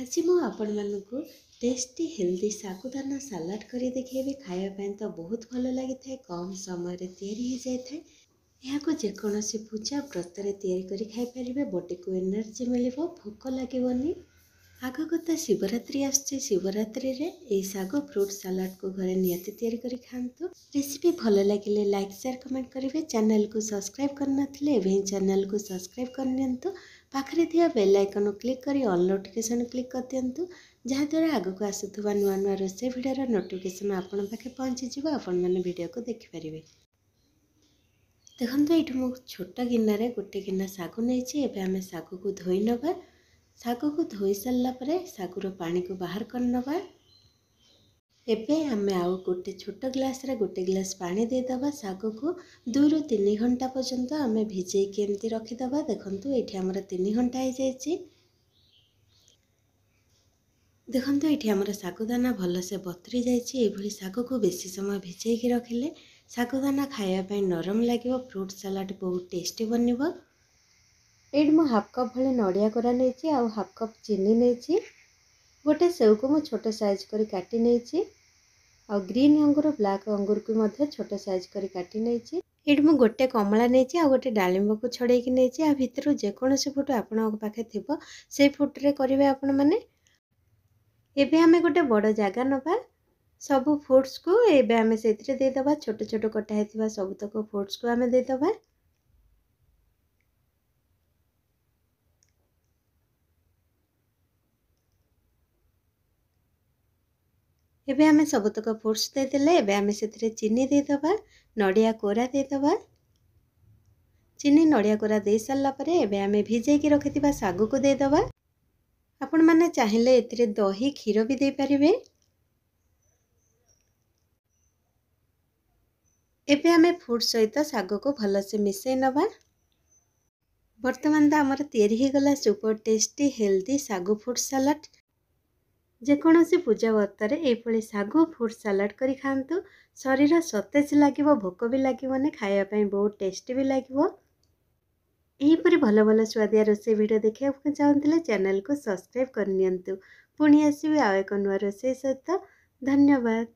ଆଜି ମୁଁ ଆପଣମାନଙ୍କୁ ଟେଷ୍ଟି ହେଲ୍ଦି ସାଗୁଦାନା ସାଲାଡ଼ କରି ଦେଖେଇବି ଖାଇବା ପାଇଁ ତ ବହୁତ ଭଲ ଲାଗିଥାଏ କମ୍ ସମୟରେ ତିଆରି ହୋଇଯାଇଥାଏ ଏହାକୁ ଯେକୌଣସି ପୂଜା ବ୍ରତରେ ତିଆରି କରି ଖାଇପାରିବେ ବଡ଼ିକୁ ଏନର୍ଜି ମିଳିବ ଭୋକ ଲାଗିବନି ଆଗଗତ ଶିବରାତ୍ରି ଆସୁଛି ଶିବରାତ୍ରିରେ ଏହି ଶାଗ ଫ୍ରୁଟ୍ ସାଲାଡ଼କୁ ଘରେ ନିହାତି ତିଆରି କରି ଖାଆନ୍ତୁ ରେସିପି ଭଲ ଲାଗିଲେ ଲାଇକ୍ ସେୟାର କମେଣ୍ଟ କରିବେ ଚ୍ୟାନେଲକୁ ସବସ୍କ୍ରାଇବ୍ କରିନଥିଲେ ଏବେ ହିଁ ଚ୍ୟାନେଲକୁ ସବସ୍କ୍ରାଇବ୍ କରିନିଅନ୍ତୁ ପାଖରେ ଥିବା ବେଲ୍ ଆଇକନ୍ କ୍ଲିକ୍ କରି ଅଲ୍ ନୋଟିଫିକେସନ୍ କ୍ଲିକ୍ କରିଦିଅନ୍ତୁ ଯାହାଦ୍ୱାରା ଆଗକୁ ଆସୁଥିବା ନୂଆ ନୂଆ ରୋଷେଇ ଭିଡ଼ିଓର ନୋଟିଫିକେସନ୍ ଆପଣଙ୍କ ପାଖେ ପହଞ୍ଚିଯିବ ଆପଣମାନେ ଭିଡ଼ିଓକୁ ଦେଖିପାରିବେ ଦେଖନ୍ତୁ ଏଇଠୁ ମୁଁ ଛୋଟ ଗିନାରେ ଗୋଟେ ଗିନା ଶାଗ ନେଇଛି ଏବେ ଆମେ ଶାଗକୁ ଧୋଇ ନେବା ଶାଗକୁ ଧୋଇ ସାରିଲା ପରେ ଶାଗୁର ପାଣିକୁ ବାହାର କରିନେବା ଏବେ ଆମେ ଆଉ ଗୋଟେ ଛୋଟ ଗ୍ଲାସ୍ରେ ଗୋଟେ ଗ୍ଲାସ୍ ପାଣି ଦେଇଦେବା ଶାଗକୁ ଦୁଇରୁ ତିନି ଘଣ୍ଟା ପର୍ଯ୍ୟନ୍ତ ଆମେ ଭିଜେଇକି ଏମିତି ରଖିଦେବା ଦେଖନ୍ତୁ ଏଇଠି ଆମର ତିନି ଘଣ୍ଟା ହେଇଯାଇଛି ଦେଖନ୍ତୁ ଏଇଠି ଆମର ଶାଗଦାନା ଭଲସେ ବତୁରି ଯାଇଛି ଏଇଭଳି ଶାଗକୁ ବେଶୀ ସମୟ ଭିଜେଇକି ରଖିଲେ ଶାଗଦାନା ଖାଇବା ପାଇଁ ନରମ ଲାଗିବ ଫ୍ରୁଟ୍ ସାଲାଡ଼ ବହୁତ ଟେଷ୍ଟି ବନିବ ଏଇଠି ମୁଁ ହାଫ୍ କପ୍ ଭଳି ନଡ଼ିଆ କୋରା ନେଇଛି ଆଉ ହାଫ୍ କପ୍ ଚିନି ନେଇଛି ଗୋଟେ ସେଉକୁ ମୁଁ ଛୋଟ ସାଇଜ୍ କରି କାଟି ନେଇଛି ଆଉ ଗ୍ରୀନ୍ ଅଙ୍ଗୁର ବ୍ଲାକ୍ ଅଙ୍ଗୁରକୁ ମଧ୍ୟ ଛୋଟ ସାଇଜ୍ କରି କାଟି ନେଇଛି ଏଇଠି ମୁଁ ଗୋଟେ କମଳା ନେଇଛି ଆଉ ଗୋଟେ ଡାଳିମ୍ବକୁ ଛଡ଼େଇକି ନେଇଛି ଆ ଭିତରୁ ଯେକୌଣସି ଫୁଟ ଆପଣଙ୍କ ପାଖେ ଥିବ ସେଇ ଫୁଟରେ କରିବେ ଆପଣମାନେ ଏବେ ଆମେ ଗୋଟେ ବଡ଼ ଜାଗା ନେବା ସବୁ ଫ୍ରୁଟ୍ସକୁ ଏବେ ଆମେ ସେଥିରେ ଦେଇଦେବା ଛୋଟ ଛୋଟ କଟା ହେଇଥିବା ସବୁତକ ଫ୍ରୁଟ୍ସକୁ ଆମେ ଦେଇଦେବା ଏବେ ଆମେ ସବୁତକ ଫୁଡ୍ସ ଦେଇଦେଲେ ଏବେ ଆମେ ସେଥିରେ ଚିନି ଦେଇଦେବା ନଡ଼ିଆ କୋରା ଦେଇଦେବା ଚିନି ନଡ଼ିଆ କୋରା ଦେଇସାରିଲା ପରେ ଏବେ ଆମେ ଭିଜେଇକି ରଖିଥିବା ଶାଗକୁ ଦେଇଦେବା ଆପଣମାନେ ଚାହିଁଲେ ଏଥିରେ ଦହି କ୍ଷୀର ବି ଦେଇପାରିବେ ଏବେ ଆମେ ଫୁଡ୍ ସହିତ ଶାଗକୁ ଭଲସେ ମିଶାଇ ନେବା ବର୍ତ୍ତମାନ ତ ଆମର ତିଆରି ହୋଇଗଲା ସୁପର ଟେଷ୍ଟି ହେଲ୍ଦି ଶାଗୁ ଫୁଡ୍ ସାଲାଡ଼ ଯେକୌଣସି ପୂଜା ବ୍ରତରେ ଏଭଳି ଶାଗୁ ଫ୍ରୁଟ୍ ସାଲାଡ଼ କରି ଖାଆନ୍ତୁ ଶରୀର ସତେଜ ଲାଗିବ ଭୋକ ବି ଲାଗିବନି ଖାଇବା ପାଇଁ ବହୁତ ଟେଷ୍ଟି ବି ଲାଗିବ ଏହିପରି ଭଲ ଭଲ ସୁଆଦିଆ ରୋଷେଇ ଭିଡ଼ିଓ ଦେଖିବାକୁ ଚାହୁଁଥିଲେ ଚ୍ୟାନେଲ୍କୁ ସବସ୍କ୍ରାଇବ୍ କରିନିଅନ୍ତୁ ପୁଣି ଆସିବି ଆଉ ଏକ ନୂଆ ରୋଷେଇ ସହିତ ଧନ୍ୟବାଦ